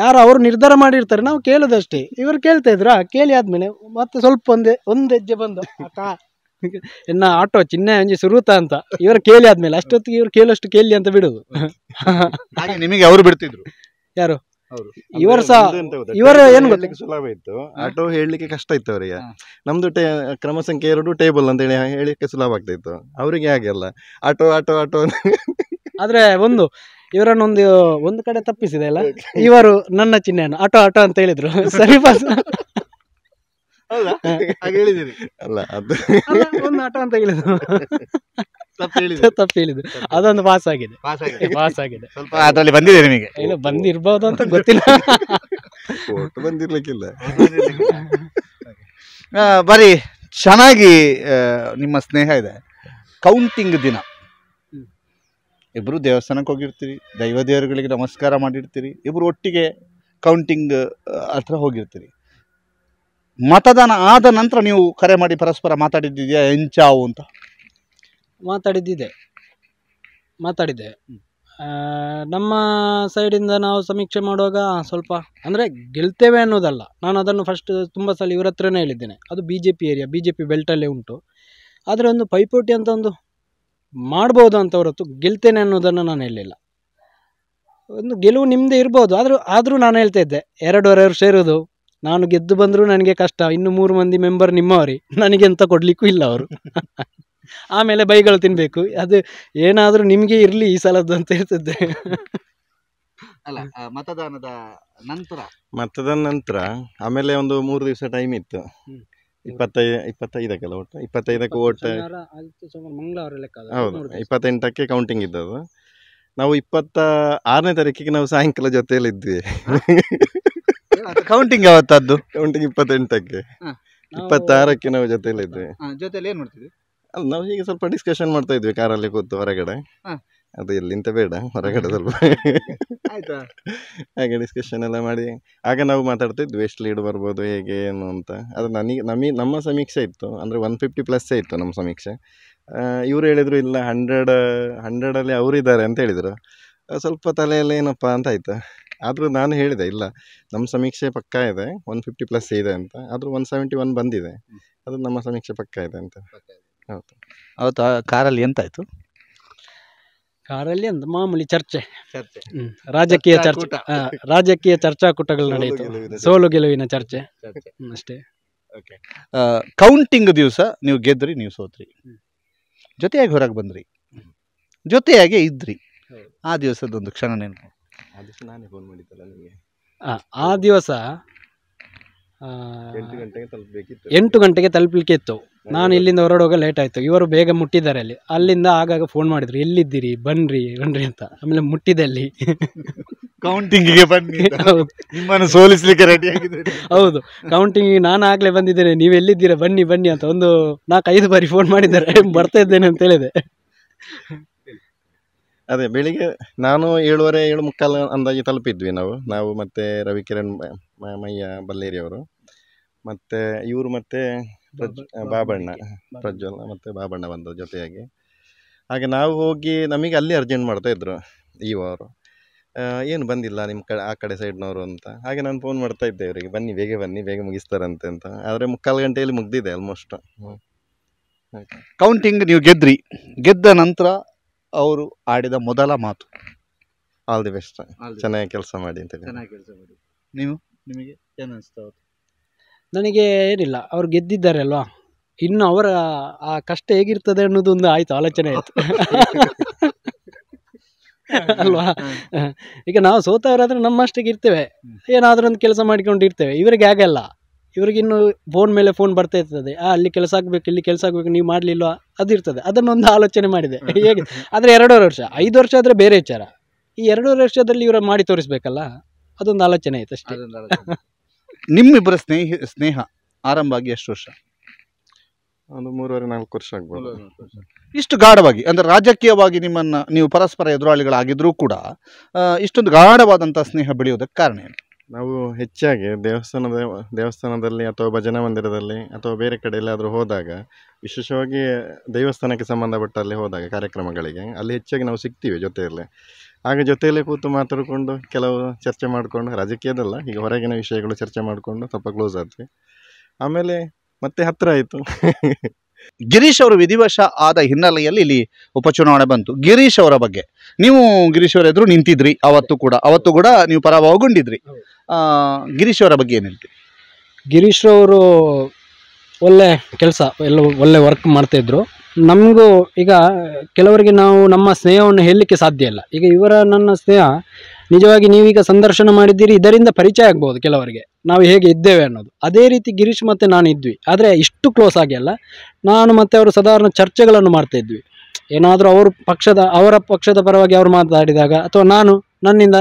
ಯಾರು ಅವರು ನಿರ್ಧಾರ ಮಾಡಿರ್ತಾರೆ ನಾವು ಕೇಳೋದಷ್ಟೇ ಇವರು ಕೇಳ್ತಾ ಇದ್ರಾ ಕೇಳಿ ಆದ್ಮೇಲೆ ಮತ್ತೆ ಸ್ವಲ್ಪ ಒಂದೇ ಒಂದು ಹೆಜ್ಜೆ ಬಂದು ಎನ್ನ ಆಟೋ ಚಿನ್ನ ಅಂಜಿ ಸುರುತ ಅಂತ ಇವರು ಕೇಳಿ ಆದಮೇಲೆ ಅಷ್ಟೊತ್ತಿಗೆ ಇವರು ಕೇಳೋಷ್ಟು ಕೇಳಿ ಅಂತ ಬಿಡುದು ಹಾಗೆ ನಿಮಗೆ ಅವರು ಬಿಡ್ತಿದ್ರು ಯಾರು ಇವರು ಇವರು ಏನು ಸುಲಭ ಇತ್ತು ಆಟೋ ಹೇಳಲಿಕ್ಕೆ ಕಷ್ಟ ಇತ್ತು ಅವರಿಗೆ ನಮ್ದು ಕ್ರಮ ಸಂಖ್ಯೆ ಎರಡು ಟೇಬಲ್ ಅಂತ ಹೇಳಿ ಹೇಳಿಕ್ಕೆ ಸುಲಭ ಆಗ್ತಾ ಇತ್ತು ಅವರಿಗೆ ಹಾಗೆ ಅಲ್ಲ ಆಟೋ ಆಟೋ ಆಟೋ ಆದ್ರೆ ಒಂದು ಇವರನ್ನೊಂದು ಒಂದು ಕಡೆ ತಪ್ಪಿಸಿದೆ ಅಲ್ಲ ಇವರು ನನ್ನ ಚಿಹ್ನೆಯನ್ನು ಆಟೋ ಆಟೋ ಅಂತ ಹೇಳಿದ್ರು ಸರಿ ಹೌದಾ ಅಲ್ಲ ಅದು ಒಂದು ಅಂತ ಹೇಳಿದ್ರು ತಪ್ಪು ಹೇಳಿದ್ರು ಅದೊಂದು ಪಾಸ್ ಆಗಿದೆ ಪಾಸ್ ಆಗಿದೆ ಸ್ವಲ್ಪ ಅದರಲ್ಲಿ ಬಂದಿದೆ ನಿಮಗೆ ಇಲ್ಲ ಬಂದಿರ್ಬೋದು ಅಂತ ಗೊತ್ತಿಲ್ಲ ಬಂದಿರ್ಲಿಕ್ಕಿಲ್ಲ ಬರೀ ಚೆನ್ನಾಗಿ ನಿಮ್ಮ ಸ್ನೇಹ ಇದೆ ಕೌಂಟಿಂಗ್ ದಿನ ಇಬ್ರು ದೇವಸ್ಥಾನಕ್ಕೆ ಹೋಗಿರ್ತೀರಿ ದೈವ ದೇವರುಗಳಿಗೆ ನಮಸ್ಕಾರ ಮಾಡಿರ್ತೀರಿ ಇಬ್ರು ಒಟ್ಟಿಗೆ ಕೌಂಟಿಂಗ್ ಹತ್ರ ಹೋಗಿರ್ತೀರಿ ಮತದಾನ ಆದ ನಂತರ ನೀವು ಕರೆ ಮಾಡಿ ಪರಸ್ಪರ ಮಾತಾಡಿದ್ದೀಯಾ ಎಂಚಾವು ಅಂತ ಮಾತಾಡಿದ್ದಿದೆ ಮಾತಾಡಿದ್ದೆ ನಮ್ಮ ಸೈಡಿಂದ ನಾವು ಸಮೀಕ್ಷೆ ಮಾಡುವಾಗ ಸ್ವಲ್ಪ ಅಂದರೆ ಗೆಲ್ತೇವೆ ಅನ್ನೋದಲ್ಲ ನಾನು ಅದನ್ನು ಫಸ್ಟ್ ತುಂಬ ಸಲ ಇವ್ರ ಹತ್ರನೇ ಹೇಳಿದ್ದೇನೆ ಅದು B J P area B J P ಬೆಲ್ಟಲ್ಲೇ ಉಂಟು ಆದರೆ ಒಂದು ಪೈಪೋಟಿ ಅಂತ ಒಂದು ಮಾಡ್ಬೋದು ಅಂತ ಹೊರತು ಗೆಲ್ತೇನೆ ಅನ್ನೋದನ್ನು ನಾನು ಹೇಳಲಿಲ್ಲ ಒಂದು ಗೆಲುವು ನಿಮ್ಮದೇ ಇರ್ಬೋದು ಆದರೂ ಆದರೂ ನಾನು ಹೇಳ್ತಾ ಇದ್ದೆ ಎರಡೂವರೆ ವರ್ಷ ಇರೋದು ನಾನು ಗೆದ್ದು ಬಂದರೂ ನನಗೆ ಕಷ್ಟ ಇನ್ನು ಮೂರು ಮಂದಿ ಮೆಂಬರ್ ನಿಮ್ಮವರೇ ಎಂತ ಕೊಡಲಿಕ್ಕೂ ಇಲ್ಲ ಅವರು ಆಮೇಲೆ ಬೈಗಳು ತಿನ್ನಬೇಕು ಅದು ಏನಾದರೂ ನಿಮಗೆ ಇರಲಿ ಈ ಸಲದ್ದು ಅಂತ ಹೇಳ್ತಿದ್ದೆ ಅಲ್ಲ ಮತದಾನದ ನಂತರ ಮತದಾನ ನಂತರ ಆಮೇಲೆ ಒಂದು ಮೂರು ದಿವಸ ಟೈಮ್ ಇತ್ತು ಇಪ್ಪತ್ತೈ ಇಪ್ಪತ್ತೈದಕ್ಕೆಲ್ಲ ಇಪ್ಪತ್ತೈದಕ್ಕೆ ಓಟ್ ಹೌದು ಇಪ್ಪತ್ತೆಂಟಕ್ಕೆ ಕೌಂಟಿಂಗ್ ಇದ್ದದು ನಾವು ಇಪ್ಪತ್ತ ಆರನೇ ತಾರೀಕಿಗೆ ನಾವು ಸಾಯಂಕಾಲ ಜೊತೆಯಲ್ಲಿ ಇದ್ವಿ ಕೌಂಟಿಂಗ್ ಯಾವತ್ತದ್ದು ಕೌಂಟಿಂಗ್ ಇಪ್ಪತ್ತೆಂಟಕ್ಕೆ ಇಪ್ಪತ್ತಾರಕ್ಕೆ ನಾವು ಜೊತೆಯಲ್ಲಿ ಇದ್ವಿ ಜೊತೆಯಲ್ಲಿ ಏನ್ ನಾವು ಹೀಗೆ ಸ್ವಲ್ಪ ಡಿಸ್ಕಷನ್ ಮಾಡ್ತಾ ಇದ್ವಿ ಕಾರಲ್ಲಿ ಕೂತು ಹೊರಗಡೆ ಅದು ಎಲ್ಲಿಂತ ಬೇಡ ಹೊರಗಡೆ ಸ್ವಲ್ಪ ಹಾಗೆ ಡಿಸ್ಕಷನ್ ಎಲ್ಲ ಮಾಡಿ ಆಗ ನಾವು ಮಾತಾಡ್ತಿದ್ವಿ ಎಷ್ಟು ಲೀಡ್ ಬರ್ಬೋದು ಹೇಗೆ ಏನು ಅಂತ ಅದು ನನಗೆ ನಮಗೆ ನಮ್ಮ ಸಮೀಕ್ಷೆ ಇತ್ತು ಅಂದರೆ ಒನ್ ಫಿಫ್ಟಿ ಪ್ಲಸ್ಸೇ ಇತ್ತು ನಮ್ಮ ಸಮೀಕ್ಷೆ ಇವರು ಹೇಳಿದರು ಇಲ್ಲ ಹಂಡ್ರೆಡ್ ಹಂಡ್ರೆಡಲ್ಲಿ ಇದ್ದಾರೆ ಅಂತ ಹೇಳಿದರು ಸ್ವಲ್ಪ ತಲೆಯಲ್ಲಿ ಏನಪ್ಪ ಅಂತ ಆಯ್ತು ಆದರೂ ನಾನು ಹೇಳಿದೆ ಇಲ್ಲ ನಮ್ಮ ಸಮೀಕ್ಷೆ ಪಕ್ಕ ಇದೆ ಒನ್ ಫಿಫ್ಟಿ ಪ್ಲಸ್ ಇದೆ ಅಂತ ಆದರೂ ಒನ್ ಸೆವೆಂಟಿ ಒನ್ ಬಂದಿದೆ ಅದು ನಮ್ಮ ಸಮೀಕ್ಷೆ ಪಕ್ಕ ಇದೆ ಅಂತ ಹೌದು ಅವತ್ತು ಆ ಕಾರಲ್ಲಿ ಎಂತಾಯಿತು ಕಾರಲ್ಲಿ ಒಂದು ಮಾಮೂಲಿ ಚರ್ಚೆ ಚರ್ಚೆ ರಾಜಕೀಯ ಚರ್ಚೆ ರಾಜಕೀಯ ರಾಜಕೀಯ ಕೂಟಗಳು ನಡೆಯಿತು ಸೋಲು ಗೆಲುವಿನ ಚರ್ಚೆ ಅಷ್ಟೇ ಕೌಂಟಿಂಗ್ ದಿವಸ ನೀವು ಗೆದ್ರಿ ನೀವು ಸೋತ್ರಿ ಜೊತೆಯಾಗಿ ಹೊರಗೆ ಬಂದ್ರಿ ಜೊತೆಯಾಗಿ ಇದ್ರಿ ಆ ದಿವಸದೊಂದು ಕ್ಷಣ ನೆನಪು ನಿಮಗೆ ಆ ದಿವಸ ಎಂಟು ಗಂಟೆಗೆ ತಲುಪಬೇಕಿತ್ತು ತಲುಪಲಿಕ್ಕೆ ಇತ್ತು ನಾನು ಇಲ್ಲಿಂದ ಹೊರಡೋಗ ಲೇಟ್ ಆಯಿತು ಇವರು ಬೇಗ ಮುಟ್ಟಿದ್ದಾರೆ ಅಲ್ಲಿ ಅಲ್ಲಿಂದ ಆಗಾಗ ಫೋನ್ ಮಾಡಿದ್ರು ಎಲ್ಲಿದ್ದೀರಿ ಬನ್ರಿ ಬನ್ರಿ ಅಂತ ಆಮೇಲೆ ಮುಟ್ಟಿದೆ ಅಲ್ಲಿ ಕೌಂಟಿಂಗಿಗೆ ಬನ್ನಿ ಸೋಲಿಸ್ಲಿಕ್ಕೆ ರೆಡಿ ಹೌದು ಕೌಂಟಿಂಗ್ ನಾನು ಆಗ್ಲೇ ಬಂದಿದ್ದೇನೆ ನೀವು ಎಲ್ಲಿದ್ದೀರಾ ಬನ್ನಿ ಬನ್ನಿ ಅಂತ ಒಂದು ನಾಲ್ಕೈದು ಬಾರಿ ಫೋನ್ ಮಾಡಿದ್ದಾರೆ ಬರ್ತಾ ಇದ್ದೇನೆ ಅಂತ ಹೇಳಿದೆ ಅದೇ ಬೆಳಿಗ್ಗೆ ನಾನು ಏಳುವರೆ ಏಳು ಮುಕ್ಕಾಲು ಅಂದಾಜು ತಲುಪಿದ್ವಿ ನಾವು ನಾವು ಮತ್ತು ರವಿಕಿರಣ್ ಮಯ್ಯ ಬಲ್ಲೇರಿಯವರು ಮತ್ತು ಇವರು ಮತ್ತು ಪ್ರಜ್ ಬಾಬಣ್ಣ ಪ್ರಜ್ವಲ್ ಮತ್ತು ಬಾಬಣ್ಣ ಬಂದ ಜೊತೆಯಾಗಿ ಹಾಗೆ ನಾವು ಹೋಗಿ ನಮಗೆ ಅಲ್ಲಿ ಅರ್ಜೆಂಟ್ ಮಾಡ್ತಾಯಿದ್ರು ಅವರು ಏನು ಬಂದಿಲ್ಲ ನಿಮ್ಮ ಕಡೆ ಆ ಕಡೆ ಸೈಡ್ನವರು ಅಂತ ಹಾಗೆ ನಾನು ಫೋನ್ ಮಾಡ್ತಾ ಇದ್ದೆ ಇವರಿಗೆ ಬನ್ನಿ ಬೇಗ ಬನ್ನಿ ಬೇಗ ಮುಗಿಸ್ತಾರಂತೆ ಅಂತ ಆದರೆ ಮುಕ್ಕಾಲು ಗಂಟೆಯಲ್ಲಿ ಮುಗ್ದಿದೆ ಆಲ್ಮೋಸ್ಟ್ ಕೌಂಟಿಂಗ್ ನೀವು ಗೆದ್ರಿ ಗೆದ್ದ ನಂತರ ಅವರು ಆಡಿದ ಮೊದಲ ಮಾತು ಆಲ್ ದಿ ಬೆಸ್ಟ್ ಚೆನ್ನಾಗಿ ಕೆಲಸ ಮಾಡಿ ಅಂತ ಚೆನ್ನಾಗಿ ಕೆಲಸ ಮಾಡಿ ನೀವು ನಿಮಗೆ ಏನು ನನಗೆ ಏನಿಲ್ಲ ಅವ್ರು ಗೆದ್ದಿದ್ದಾರೆ ಅಲ್ವಾ ಇನ್ನು ಅವರ ಆ ಕಷ್ಟ ಹೇಗಿರ್ತದೆ ಅನ್ನೋದು ಒಂದು ಆಯಿತು ಆಲೋಚನೆ ಆಯ್ತು ಅಲ್ವಾ ಈಗ ನಾವು ಸೋತವ್ರಾದ್ರೆ ನಮ್ಮಷ್ಟಿಗೆ ಇರ್ತೇವೆ ಏನಾದರೂ ಒಂದು ಕೆಲಸ ಮಾಡ್ಕೊಂಡು ಇರ್ತೇವೆ ಇವರಿಗೆ ಆಗಲ್ಲ ಇವ್ರಿಗಿನ್ನು ಫೋನ್ ಮೇಲೆ ಫೋನ್ ಬರ್ತಾ ಇರ್ತದೆ ಆ ಅಲ್ಲಿ ಕೆಲಸ ಆಗ್ಬೇಕು ಇಲ್ಲಿ ಕೆಲಸ ಆಗ್ಬೇಕು ನೀವು ಮಾಡಲಿಲ್ವಾ ಅದಿರ್ತದೆ ಅದನ್ನೊಂದು ಆಲೋಚನೆ ಮಾಡಿದೆ ಹೇಗೆ ಆದರೆ ಎರಡೂವರೆ ವರ್ಷ ಐದು ವರ್ಷ ಆದರೆ ಬೇರೆ ವಿಚಾರ ಈ ಎರಡೂವರೆ ವರ್ಷದಲ್ಲಿ ಇವರ ಮಾಡಿ ತೋರಿಸ್ಬೇಕಲ್ಲ ಅದೊಂದು ಆಲೋಚನೆ ಆಯ್ತು ಅಷ್ಟೇ ನಿಮ್ಮಿಬ್ಬರ ಸ್ನೇಹಿ ಸ್ನೇಹ ಆರಂಭ ಆಗಿ ಎಷ್ಟು ವರ್ಷ ಒಂದು ಮೂರುವರೆ ನಾಲ್ಕು ವರ್ಷ ಆಗ್ಬೋದು ಇಷ್ಟು ಗಾಢವಾಗಿ ಅಂದ್ರೆ ರಾಜಕೀಯವಾಗಿ ನಿಮ್ಮನ್ನು ನೀವು ಪರಸ್ಪರ ಎದುರಾಳಿಗಳಾಗಿದ್ರೂ ಕೂಡ ಇಷ್ಟೊಂದು ಗಾಢವಾದಂತಹ ಸ್ನೇಹ ಬೆಳೆಯೋದಕ್ಕೆ ಕಾರಣ ಏನು ನಾವು ಹೆಚ್ಚಾಗಿ ದೇವಸ್ಥಾನದ ದೇವಸ್ಥಾನದಲ್ಲಿ ಅಥವಾ ಭಜನಾ ಮಂದಿರದಲ್ಲಿ ಅಥವಾ ಬೇರೆ ಕಡೆ ಎಲ್ಲಾದರೂ ಹೋದಾಗ ವಿಶೇಷವಾಗಿ ದೇವಸ್ಥಾನಕ್ಕೆ ಸಂಬಂಧಪಟ್ಟ ಅಲ್ಲಿ ಹೋದಾಗ ಕಾರ್ಯಕ್ರಮಗಳಿಗೆ ಅಲ್ಲಿ ಹೆಚ್ಚಾಗಿ ನಾವು ಸಿಗ್ತೀವಿ ಜೊತೆಯಲ್ಲೇ ಆಗ ಜೊತೆಯಲ್ಲೇ ಕೂತು ಮಾತಾಡಿಕೊಂಡು ಕೆಲವು ಚರ್ಚೆ ಮಾಡಿಕೊಂಡು ರಾಜಕೀಯದಲ್ಲ ಈಗ ಹೊರಗಿನ ವಿಷಯಗಳು ಚರ್ಚೆ ಮಾಡಿಕೊಂಡು ಸ್ವಲ್ಪ ಕ್ಲೋಸ್ ಆದ್ವಿ ಆಮೇಲೆ ಮತ್ತೆ ಹತ್ತಿರ ಆಯಿತು ಗಿರೀಶ್ ಅವರು ವಿಧಿವಶ ಆದ ಹಿನ್ನೆಲೆಯಲ್ಲಿ ಇಲ್ಲಿ ಉಪಚುನಾವಣೆ ಬಂತು ಗಿರೀಶ್ ಅವರ ಬಗ್ಗೆ ನೀವು ಗಿರೀಶ್ ಅವರ ಎದುರು ನಿಂತಿದ್ರಿ ಅವತ್ತು ಕೂಡ ಅವತ್ತು ಕೂಡ ನೀವು ಪರಾಭವಗೊಂಡಿದ್ರಿ ಗಿರೀಶ್ ಅವರ ಬಗ್ಗೆ ಏನು ಹೇಳ್ತೀವಿ ಗಿರೀಶ್ ಅವರು ಒಳ್ಳೆ ಕೆಲಸ ಎಲ್ಲ ಒಳ್ಳೆ ವರ್ಕ್ ಮಾಡ್ತಾಯಿದ್ರು ನಮಗೂ ಈಗ ಕೆಲವರಿಗೆ ನಾವು ನಮ್ಮ ಸ್ನೇಹವನ್ನು ಹೇಳಲಿಕ್ಕೆ ಸಾಧ್ಯ ಇಲ್ಲ ಈಗ ಇವರ ನನ್ನ ಸ್ನೇಹ ನಿಜವಾಗಿ ನೀವೀಗ ಸಂದರ್ಶನ ಮಾಡಿದ್ದೀರಿ ಇದರಿಂದ ಪರಿಚಯ ಆಗ್ಬೋದು ಕೆಲವರಿಗೆ ನಾವು ಹೇಗೆ ಇದ್ದೇವೆ ಅನ್ನೋದು ಅದೇ ರೀತಿ ಗಿರೀಶ್ ಮತ್ತು ನಾನು ಇದ್ವಿ ಆದರೆ ಇಷ್ಟು ಕ್ಲೋಸ್ ಅಲ್ಲ ನಾನು ಮತ್ತು ಅವರು ಸಾಧಾರಣ ಚರ್ಚೆಗಳನ್ನು ಮಾಡ್ತಾಯಿದ್ವಿ ಏನಾದರೂ ಅವರು ಪಕ್ಷದ ಅವರ ಪಕ್ಷದ ಪರವಾಗಿ ಅವರು ಮಾತಾಡಿದಾಗ ಅಥವಾ ನಾನು ನನ್ನಿಂದ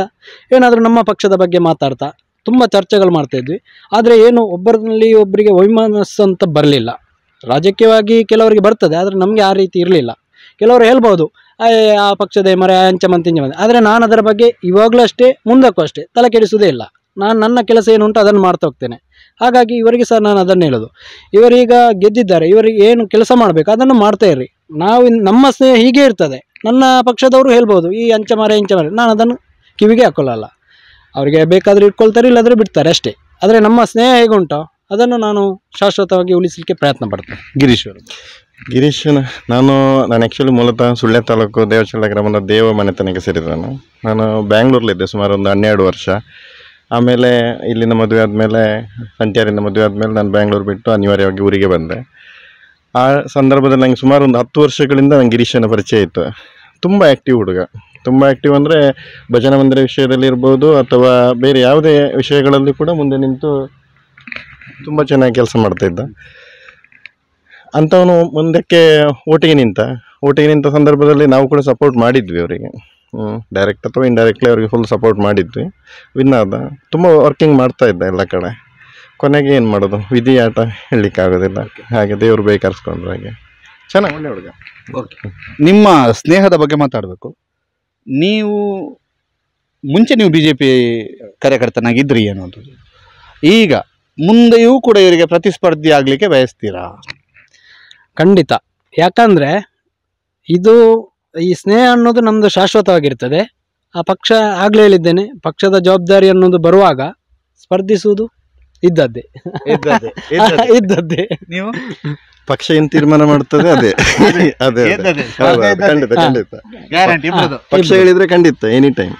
ಏನಾದರೂ ನಮ್ಮ ಪಕ್ಷದ ಬಗ್ಗೆ ಮಾತಾಡ್ತಾ ತುಂಬ ಚರ್ಚೆಗಳು ಮಾಡ್ತಾಯಿದ್ವಿ ಆದರೆ ಏನು ಒಬ್ಬರಲ್ಲಿ ಒಬ್ಬರಿಗೆ ವೈಮನಸ್ಸು ಅಂತ ಬರಲಿಲ್ಲ ರಾಜಕೀಯವಾಗಿ ಕೆಲವರಿಗೆ ಬರ್ತದೆ ಆದರೆ ನಮಗೆ ಆ ರೀತಿ ಇರಲಿಲ್ಲ ಕೆಲವರು ಹೇಳ್ಬೋದು ಆ ಪಕ್ಷದ ಮರೆ ಅಂಚೆ ಮಂತಿಂಚ ಆದರೆ ನಾನು ಅದರ ಬಗ್ಗೆ ಇವಾಗಲೂ ಅಷ್ಟೇ ಮುಂದಕ್ಕೂ ಅಷ್ಟೇ ತಲೆ ಕೆಡಿಸೋದೇ ಇಲ್ಲ ನಾನು ನನ್ನ ಕೆಲಸ ಏನು ಉಂಟು ಅದನ್ನು ಮಾಡ್ತಾ ಹೋಗ್ತೇನೆ ಹಾಗಾಗಿ ಇವರಿಗೆ ಸಹ ನಾನು ಅದನ್ನು ಹೇಳೋದು ಇವರೀಗ ಗೆದ್ದಿದ್ದಾರೆ ಇವರಿಗೆ ಏನು ಕೆಲಸ ಮಾಡಬೇಕು ಅದನ್ನು ಮಾಡ್ತಾ ಇರ್ರಿ ನಾವು ನಮ್ಮ ಸ್ನೇಹ ಹೀಗೆ ಇರ್ತದೆ ನನ್ನ ಪಕ್ಷದವರು ಹೇಳ್ಬೋದು ಈ ಅಂಚೆ ಮರೆ ಇಂಚೆ ಮರೆ ನಾನು ಅದನ್ನು ಕಿವಿಗೆ ಹಾಕೊಳ್ಳಲ್ಲ ಅವರಿಗೆ ಬೇಕಾದರೂ ಇಟ್ಕೊಳ್ತಾರೆ ಇಲ್ಲಾದರೆ ಬಿಡ್ತಾರೆ ಅಷ್ಟೇ ಆದರೆ ನಮ್ಮ ಸ್ನೇಹ ಹೇಗುಂಟೋ ಅದನ್ನು ನಾನು ಶಾಶ್ವತವಾಗಿ ಉಳಿಸಲಿಕ್ಕೆ ಪ್ರಯತ್ನ ಪಡ್ತೇನೆ ಗಿರೀಶ್ ಗಿರೀಶ್ ನಾನು ನಾನು ಆ್ಯಕ್ಚುಲಿ ಮೂಲತಃ ಸುಳ್ಯ ತಾಲೂಕು ದೇವಶಾಲ ಗ್ರಾಮದ ದೇವ ಮನೆತನಕ್ಕೆ ಸೇರಿದನು ನಾನು ಬ್ಯಾಂಗ್ಳೂರಲ್ಲಿದ್ದೆ ಸುಮಾರು ಒಂದು ಹನ್ನೆರಡು ವರ್ಷ ಆಮೇಲೆ ಇಲ್ಲಿನ ಮದುವೆ ಆದಮೇಲೆ ಸಂಚಾರಿಂದ ಮದುವೆ ಆದಮೇಲೆ ನಾನು ಬ್ಯಾಂಗ್ಳೂರು ಬಿಟ್ಟು ಅನಿವಾರ್ಯವಾಗಿ ಊರಿಗೆ ಬಂದೆ ಆ ಸಂದರ್ಭದಲ್ಲಿ ನನಗೆ ಸುಮಾರು ಒಂದು ಹತ್ತು ವರ್ಷಗಳಿಂದ ನಂಗೆ ಗಿರೀಶನ ಪರಿಚಯ ಇತ್ತು ತುಂಬ ಆ್ಯಕ್ಟಿವ್ ಹುಡುಗ ತುಂಬ ಆ್ಯಕ್ಟಿವ್ ಅಂದರೆ ಭಜನಾ ಮಂದಿರ ವಿಷಯದಲ್ಲಿ ಇರ್ಬೋದು ಅಥವಾ ಬೇರೆ ಯಾವುದೇ ವಿಷಯಗಳಲ್ಲಿ ಕೂಡ ಮುಂದೆ ನಿಂತು ತುಂಬ ಚೆನ್ನಾಗಿ ಕೆಲಸ ಮಾಡ್ತಾಯಿದ್ದ ಅಂಥವನು ಮುಂದಕ್ಕೆ ಓಟಿಗೆ ನಿಂತ ಓಟಿಗೆ ನಿಂತ ಸಂದರ್ಭದಲ್ಲಿ ನಾವು ಕೂಡ ಸಪೋರ್ಟ್ ಮಾಡಿದ್ವಿ ಅವರಿಗೆ ಡೈರೆಕ್ಟ್ ಅಥವಾ ಇಂಡೈರೆಕ್ಟ್ಲಿ ಅವರಿಗೆ ಫುಲ್ ಸಪೋರ್ಟ್ ಮಾಡಿದ್ವಿ ವಿನ್ ಆದ ತುಂಬ ವರ್ಕಿಂಗ್ ಮಾಡ್ತಾ ಎಲ್ಲ ಕಡೆ ಕೊನೆಗೆ ಏನು ಮಾಡೋದು ವಿಧಿ ಆಟ ಹೇಳಲಿಕ್ಕಾಗೋದಿಲ್ಲ ಹಾಗೆ ದೇವರು ಬೇಕಾರಿಸ್ಕೊಂಡ್ರೆ ಹಾಗೆ ಚೆನ್ನಾಗಿ ಒಳ್ಳೆ ಹುಡುಗ ಓಕೆ ನಿಮ್ಮ ಸ್ನೇಹದ ಬಗ್ಗೆ ಮಾತಾಡಬೇಕು ನೀವು ಮುಂಚೆ ನೀವು ಬಿ ಜೆ ಪಿ ಕಾರ್ಯಕರ್ತನಾಗಿದ್ರಿ ಅನ್ನೋದು ಈಗ ಮುಂದೆಯೂ ಕೂಡ ಇವರಿಗೆ ಪ್ರತಿಸ್ಪರ್ಧಿ ಆಗಲಿಕ್ಕೆ ಬಯಸ್ತೀರಾ ಖಂಡಿತ ಯಾಕಂದರೆ ಇದು ಈ ಸ್ನೇಹ ಅನ್ನೋದು ನಮ್ಮದು ಶಾಶ್ವತವಾಗಿರ್ತದೆ ಆ ಪಕ್ಷ ಆಗಲೇ ಹೇಳಿದ್ದೇನೆ ಪಕ್ಷದ ಜವಾಬ್ದಾರಿ ಅನ್ನೋದು ಬರುವಾಗ ಸ್ಪರ್ಧಿಸುವುದು ಇದ್ದದ್ದೇ ಇದ್ದದ್ದೇ ನೀವು ಪಕ್ಷ ಏನ್ ತೀರ್ಮಾನ ಮಾಡ್ತದೆ ಅದೇ ಅದೇ ಖಂಡಿತ ಖಂಡಿತ ಗ್ಯಾರಂಟಿ ಪಕ್ಷ ಹೇಳಿದ್ರೆ ಖಂಡಿತ ಎನಿ ಟೈಮ್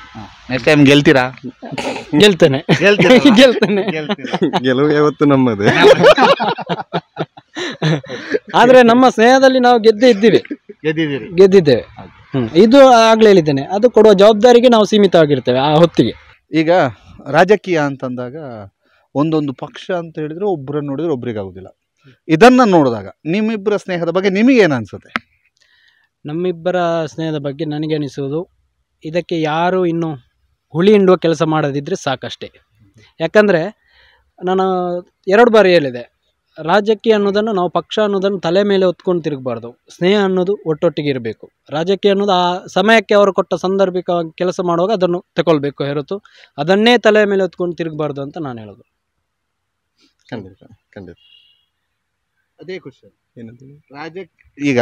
ನೆಕ್ಸ್ಟ್ ಟೈಮ್ ಗೆಲ್ತೀರಾ ಗೆಲ್ತೇನೆ ಗೆಲ್ತೇನೆ ಗೆಲುವು ಯಾವತ್ತು ನಮ್ಮದೇ ಆದ್ರೆ ನಮ್ಮ ಸ್ನೇಹದಲ್ಲಿ ನಾವು ಗೆದ್ದೇ ಇದ್ದೀವಿ ಗೆದ್ದಿದ್ದೇವೆ ಇದು ಆಗ್ಲೇ ಹೇಳಿದ್ದೇನೆ ಅದು ಕೊಡುವ ಜವಾಬ್ದಾರಿಗೆ ನಾವು ಸೀಮಿತವಾಗಿರ್ತೇವೆ ಆ ಹೊತ್ತಿಗೆ ಈಗ ರಾಜಕೀಯ ಅಂತಂದಾಗ ಒಂದೊಂದು ಪಕ್ಷ ಅಂತ ಹೇಳಿದ್ರೆ ಒಬ್ಬರನ್ನು ನೋಡಿದ್ರೆ ಒಬ್ಬರಿಗಾಗುದಿಲ್ಲ ಇದನ್ನು ನೋಡಿದಾಗ ನಿಮ್ಮಿಬ್ಬರ ಸ್ನೇಹದ ಬಗ್ಗೆ ನಿಮಗೇನು ಅನಿಸುತ್ತೆ ನಮ್ಮಿಬ್ಬರ ಸ್ನೇಹದ ಬಗ್ಗೆ ನನಗೆ ಅನಿಸೋದು ಇದಕ್ಕೆ ಯಾರು ಇನ್ನು ಹುಳಿ ಹಿಂಡುವ ಕೆಲಸ ಮಾಡದಿದ್ದರೆ ಸಾಕಷ್ಟೇ ಯಾಕಂದರೆ ನಾನು ಎರಡು ಬಾರಿ ಹೇಳಿದೆ ರಾಜಕೀಯ ಅನ್ನೋದನ್ನು ನಾವು ಪಕ್ಷ ಅನ್ನೋದನ್ನು ತಲೆ ಮೇಲೆ ಹೊತ್ಕೊಂಡು ತಿರುಗಬಾರ್ದು ಸ್ನೇಹ ಅನ್ನೋದು ಒಟ್ಟೊಟ್ಟಿಗೆ ಇರಬೇಕು ರಾಜಕೀಯ ಅನ್ನೋದು ಆ ಸಮಯಕ್ಕೆ ಅವರು ಕೊಟ್ಟ ಸಂದರ್ಭಿಕವಾಗಿ ಕೆಲಸ ಮಾಡುವಾಗ ಅದನ್ನು ತಗೊಳ್ಬೇಕು ಹೊರತು ಅದನ್ನೇ ತಲೆ ಮೇಲೆ ಹೊತ್ಕೊಂಡು ತಿರುಗಬಾರ್ದು ಅಂತ ನಾನು ಹೇಳೋದು ಖಂಡಿತ ಖಂಡಿತ ಅದೇ ಖುಷಿ ಏನಂತ ರಾಜಕೀಯ ಈಗ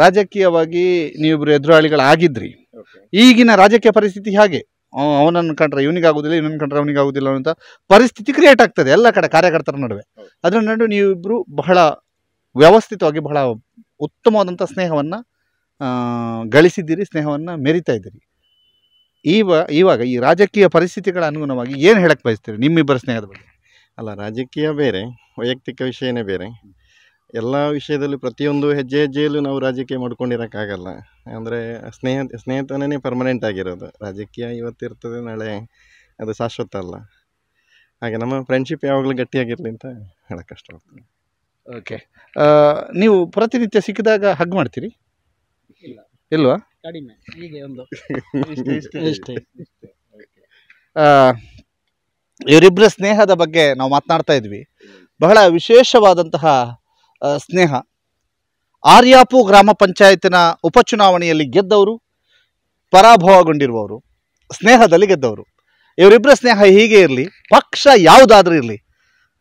ರಾಜಕೀಯವಾಗಿ ನೀವಿಬ್ರು ಎದುರಾಳಿಗಳಾಗಿದ್ರಿ ಈಗಿನ ರಾಜಕೀಯ ಪರಿಸ್ಥಿತಿ ಹಾಗೆ ಅವನನ್ನು ಕಂಡ್ರೆ ಇವನಿಗಾಗುದಿಲ್ಲ ಇವನನ್ನು ಕಂಡ್ರೆ ಆಗೋದಿಲ್ಲ ಅಂತ ಪರಿಸ್ಥಿತಿ ಕ್ರಿಯೇಟ್ ಆಗ್ತದೆ ಎಲ್ಲ ಕಡೆ ಕಾರ್ಯಕರ್ತರ ನಡುವೆ ಅದರ ನಡುವೆ ನೀವಿಬ್ರು ಬಹಳ ವ್ಯವಸ್ಥಿತವಾಗಿ ಬಹಳ ಉತ್ತಮವಾದಂಥ ಸ್ನೇಹವನ್ನು ಗಳಿಸಿದ್ದೀರಿ ಸ್ನೇಹವನ್ನು ಮೆರಿತಾ ಇದ್ದೀರಿ ಈವ ಇವಾಗ ಈ ರಾಜಕೀಯ ಪರಿಸ್ಥಿತಿಗಳ ಅನುಗುಣವಾಗಿ ಏನು ಹೇಳಕ್ಕೆ ಬಯಸ್ತೀರಿ ನಿಮ್ಮಿಬ್ಬರ ಸ್ನೇಹದ ಬಗ್ಗೆ ಅಲ್ಲ ರಾಜಕೀಯ ಬೇರೆ ವೈಯಕ್ತಿಕ ವಿಷಯನೇ ಬೇರೆ ಎಲ್ಲ ವಿಷಯದಲ್ಲೂ ಪ್ರತಿಯೊಂದು ಹೆಜ್ಜೆ ಹೆಜ್ಜೆಯಲ್ಲೂ ನಾವು ರಾಜಕೀಯ ಮಾಡ್ಕೊಂಡಿರೋಕ್ಕಾಗಲ್ಲ ಅಂದರೆ ಸ್ನೇಹ ಸ್ನೇಹಿತನೇ ಪರ್ಮನೆಂಟ್ ಆಗಿರೋದು ರಾಜಕೀಯ ಇವತ್ತಿರ್ತದೆ ನಾಳೆ ಅದು ಶಾಶ್ವತ ಅಲ್ಲ ಹಾಗೆ ನಮ್ಮ ಫ್ರೆಂಡ್ಶಿಪ್ ಯಾವಾಗಲೂ ಗಟ್ಟಿಯಾಗಿರಲಿ ಅಂತ ಹೇಳೋಕ್ಕೆ ಇಷ್ಟಪಡ್ತೀನಿ ಓಕೆ ನೀವು ಪ್ರತಿನಿತ್ಯ ಸಿಕ್ಕಿದಾಗ ಹಗ್ ಮಾಡ್ತೀರಿ ಇಲ್ವಾ ಇವರಿಬ್ಬರ ಸ್ನೇಹದ ಬಗ್ಗೆ ನಾವು ಮಾತನಾಡ್ತಾ ಇದ್ವಿ ಬಹಳ ವಿಶೇಷವಾದಂತಹ ಸ್ನೇಹ ಆರ್ಯಾಪು ಗ್ರಾಮ ಪಂಚಾಯತಿನ ಉಪಚುನಾವಣೆಯಲ್ಲಿ ಗೆದ್ದವರು ಪರಾಭವಗೊಂಡಿರುವವರು ಸ್ನೇಹದಲ್ಲಿ ಗೆದ್ದವರು ಇವರಿಬ್ಬರ ಸ್ನೇಹ ಹೀಗೆ ಇರಲಿ ಪಕ್ಷ ಯಾವುದಾದ್ರೂ ಇರಲಿ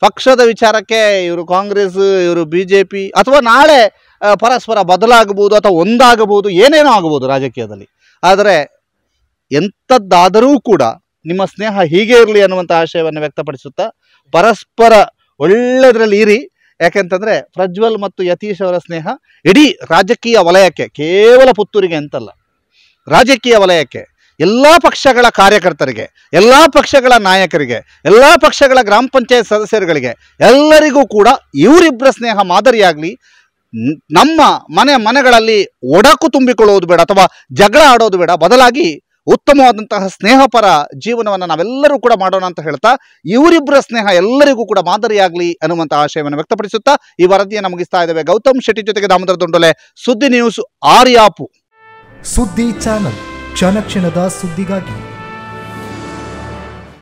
ಪಕ್ಷದ ವಿಚಾರಕ್ಕೆ ಇವರು ಕಾಂಗ್ರೆಸ್ ಇವರು ಬಿ ಜೆ ಪಿ ಅಥವಾ ನಾಳೆ ಪರಸ್ಪರ ಬದಲಾಗಬಹುದು ಅಥವಾ ಒಂದಾಗಬಹುದು ಏನೇನೋ ಆಗಬಹುದು ರಾಜಕೀಯದಲ್ಲಿ ಆದರೆ ಎಂಥದ್ದಾದರೂ ಕೂಡ ನಿಮ್ಮ ಸ್ನೇಹ ಹೀಗೆ ಇರಲಿ ಅನ್ನುವಂಥ ಆಶಯವನ್ನು ವ್ಯಕ್ತಪಡಿಸುತ್ತಾ ಪರಸ್ಪರ ಒಳ್ಳೆಯದರಲ್ಲಿ ಇರಿ ಯಾಕೆಂತಂದರೆ ಪ್ರಜ್ವಲ್ ಮತ್ತು ಯತೀಶ್ ಅವರ ಸ್ನೇಹ ಇಡೀ ರಾಜಕೀಯ ವಲಯಕ್ಕೆ ಕೇವಲ ಪುತ್ತೂರಿಗೆ ಅಂತಲ್ಲ ರಾಜಕೀಯ ವಲಯಕ್ಕೆ ಎಲ್ಲ ಪಕ್ಷಗಳ ಕಾರ್ಯಕರ್ತರಿಗೆ ಎಲ್ಲ ಪಕ್ಷಗಳ ನಾಯಕರಿಗೆ ಎಲ್ಲ ಪಕ್ಷಗಳ ಗ್ರಾಮ ಪಂಚಾಯತ್ ಸದಸ್ಯರುಗಳಿಗೆ ಎಲ್ಲರಿಗೂ ಕೂಡ ಇವರಿಬ್ಬರ ಸ್ನೇಹ ಮಾದರಿಯಾಗಲಿ ನಮ್ಮ ಮನೆ ಮನೆಗಳಲ್ಲಿ ಒಡಕು ತುಂಬಿಕೊಳ್ಳೋದು ಬೇಡ ಅಥವಾ ಜಗಳ ಆಡೋದು ಬೇಡ ಬದಲಾಗಿ ಉತ್ತಮವಾದಂತಹ ಸ್ನೇಹಪರ ಜೀವನವನ್ನು ನಾವೆಲ್ಲರೂ ಕೂಡ ಮಾಡೋಣ ಅಂತ ಹೇಳ್ತಾ ಇವರಿಬ್ಬರ ಸ್ನೇಹ ಎಲ್ಲರಿಗೂ ಕೂಡ ಮಾದರಿಯಾಗಲಿ ಅನ್ನುವಂತಹ ಆಶಯವನ್ನು ವ್ಯಕ್ತಪಡಿಸುತ್ತಾ ಈ ವರದಿಯನ್ನು ಮುಗಿಸ್ತಾ ಇದ್ದೇವೆ ಗೌತಮ್ ಶೆಟ್ಟಿ ಜೊತೆಗೆ ದಾಮೋದರ ದೊಂಡೊಲೆ ಸುದ್ದಿ ನ್ಯೂಸ್ ಆರ್ಯಾಪು ಸುದ್ದಿ ಚಾನಲ್ ಕ್ಷಣ ಕ್ಷಣದ ಸುದ್ದಿಗಾಗಿ